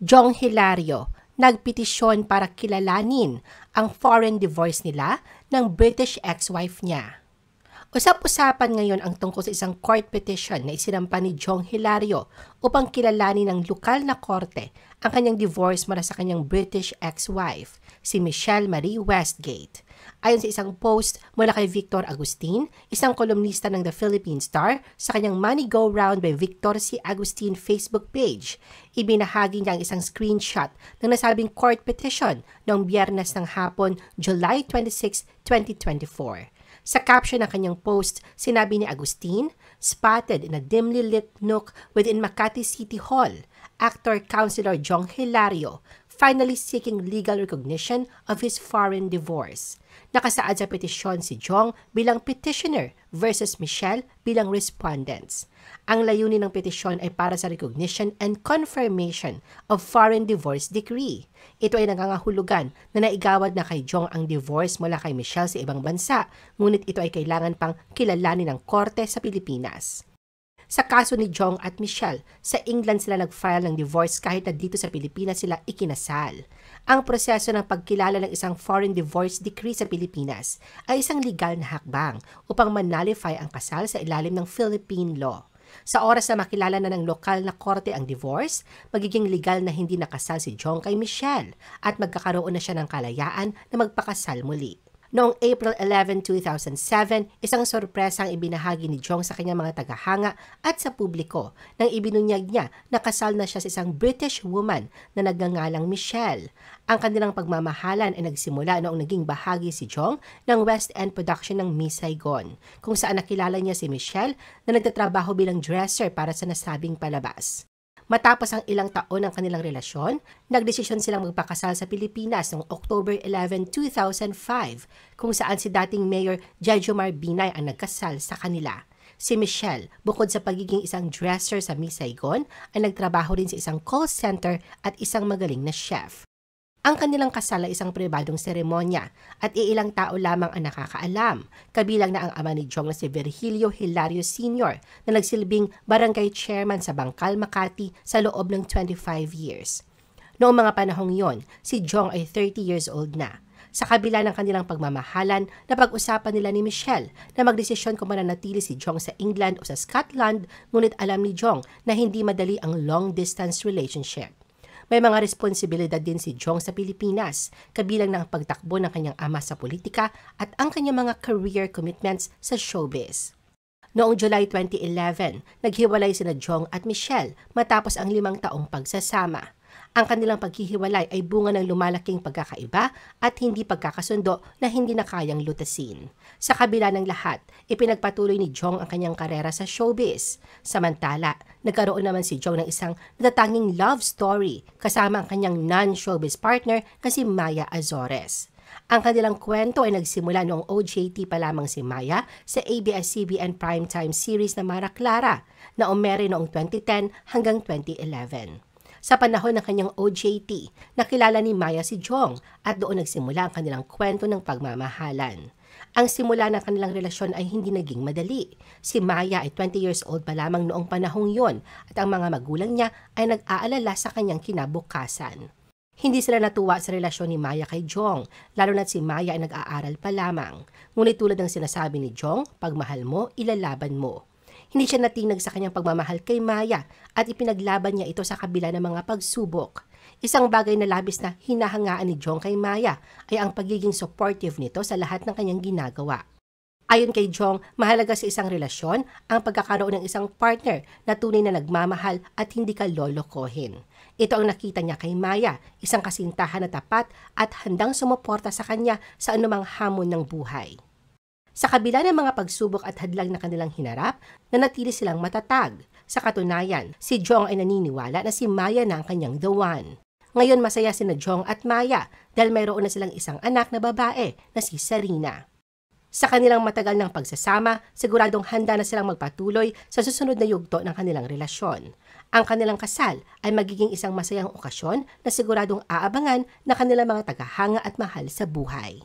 Jong Hilario nagpetisyon para kilalanin ang foreign divorce nila ng British ex-wife niya. Usap-usapan ngayon ang tungkol sa isang court petition na isinampa ni Jong Hilario upang kilalanin ng lokal na korte ang kanyang divorce mula sa kanyang British ex-wife si Michelle Marie Westgate. Ayon sa isang post mula kay Victor Agustin, isang kolumnista ng The Philippine Star, sa kanyang Money Go Round by Victor C. Agustin Facebook page, ibinahagi niya ang isang screenshot ng nasabing court petition noong biyernes ng hapon, July 26, 2024. Sa caption ng kanyang post, sinabi ni Agustin, spotted in a dimly lit nook within Makati City Hall, actor-counselor Jong Hilario finally seeking legal recognition of his foreign divorce. Nakasaad sa petisyon si Jong bilang petitioner versus Michelle bilang respondents. Ang layunin ng petisyon ay para sa recognition and confirmation of foreign divorce decree. Ito ay nangangahulugan na naigawad na kay Jong ang divorce mula kay Michelle sa ibang bansa, ngunit ito ay kailangan pang kilalanin ng korte sa Pilipinas. Sa kaso ni Jong at Michelle, sa England sila nag-file ng divorce kahit na dito sa Pilipinas sila ikinasal. Ang proseso ng pagkilala ng isang foreign divorce decree sa Pilipinas ay isang legal na hakbang upang manalify ang kasal sa ilalim ng Philippine law. Sa oras na makilala na ng lokal na korte ang divorce, magiging legal na hindi nakasal si Jong kay Michelle at magkakaroon na siya ng kalayaan na magpakasal muli. Noong April 11, 2007, isang sorpresa ang ibinahagi ni Jong sa kanyang mga tagahanga at sa publiko nang ibinunyag niya na kasal na siya sa isang British woman na nagngangalang Michelle. Ang kanilang pagmamahalan ay nagsimula noong naging bahagi si Jong ng West End production ng Miss Saigon, kung saan nakilala niya si Michelle na nagtatrabaho bilang dresser para sa nasabing palabas. Matapos ang ilang taon ng kanilang relasyon, nagdesisyon silang magpakasal sa Pilipinas noong October 11, 2005, kung saan si dating Mayor Jejomar Binay ang nagkasal sa kanila. Si Michelle, bukod sa pagiging isang dresser sa Miss Saigon, ay nagtrabaho rin sa isang call center at isang magaling na chef. Ang kanilang kasal ay isang pribadong seremonya at iilang tao lamang ang nakakaalam, kabilang na ang ama ni Jong na si Virgilio Hilario Sr. na nagsilbing barangay chairman sa Bangkal, Makati sa loob ng 25 years. Noong mga panahong yon, si Jong ay 30 years old na. Sa kabila ng kanilang pagmamahalan, napag-usapan nila ni Michelle na magdesisyon kung mananatili si Jong sa England o sa Scotland, ngunit alam ni Jong na hindi madali ang long-distance relationship. May mga responsibilidad din si Jong sa Pilipinas, kabilang ng pagtakbo ng kanyang ama sa politika at ang kanyang mga career commitments sa showbiz. Noong July 2011, naghiwalay sina Jong at Michelle matapos ang limang taong pagsasama. Ang kanilang paghihiwalay ay bunga ng lumalaking pagkakaiba at hindi pagkakasundo na hindi na kayang lutasin. Sa kabila ng lahat, ipinagpatuloy ni Jong ang kanyang karera sa showbiz. Samantala, nagkaroon naman si Jong ng isang natatanging love story kasama ang kanyang non-showbiz partner na si Maya Azores. Ang kanilang kwento ay nagsimula noong OJT pa lamang si Maya sa ABS-CBN primetime series na Mara Clara na umere noong 2010 hanggang 2011. Sa panahon ng kanyang OJT, nakilala ni Maya si Jong at doon nagsimula ang kanilang kwento ng pagmamahalan. Ang simula ng kanilang relasyon ay hindi naging madali. Si Maya ay 20 years old pa lamang noong panahong yon at ang mga magulang niya ay nag-aalala sa kanyang kinabukasan. Hindi sila natuwa sa relasyon ni Maya kay Jong, lalo na't si Maya ay nag-aaral pa lamang. Ngunit tulad ng sinasabi ni Jong, pagmahal mo, ilalaban mo. Hindi siya natinag sa kanyang pagmamahal kay Maya at ipinaglaban niya ito sa kabila ng mga pagsubok. Isang bagay na labis na hinahangaan ni Jong kay Maya ay ang pagiging supportive nito sa lahat ng kanyang ginagawa. Ayon kay Jong, mahalaga sa isang relasyon ang pagkakaroon ng isang partner na tunay na nagmamahal at hindi ka lolokohin. Ito ang nakita niya kay Maya, isang kasintahan na tapat at handang sumuporta sa kanya sa anumang hamon ng buhay. Sa kabila ng mga pagsubok at hadlang na kanilang hinarap, nanatili silang matatag. Sa katunayan, si Jong ay naniniwala na si Maya na ang kanyang the one. Ngayon masaya si na Jong at Maya dahil mayroon na silang isang anak na babae na si Serena. Sa kanilang matagal ng pagsasama, siguradong handa na silang magpatuloy sa susunod na yugto ng kanilang relasyon. Ang kanilang kasal ay magiging isang masayang okasyon na siguradong aabangan na kanilang mga tagahanga at mahal sa buhay.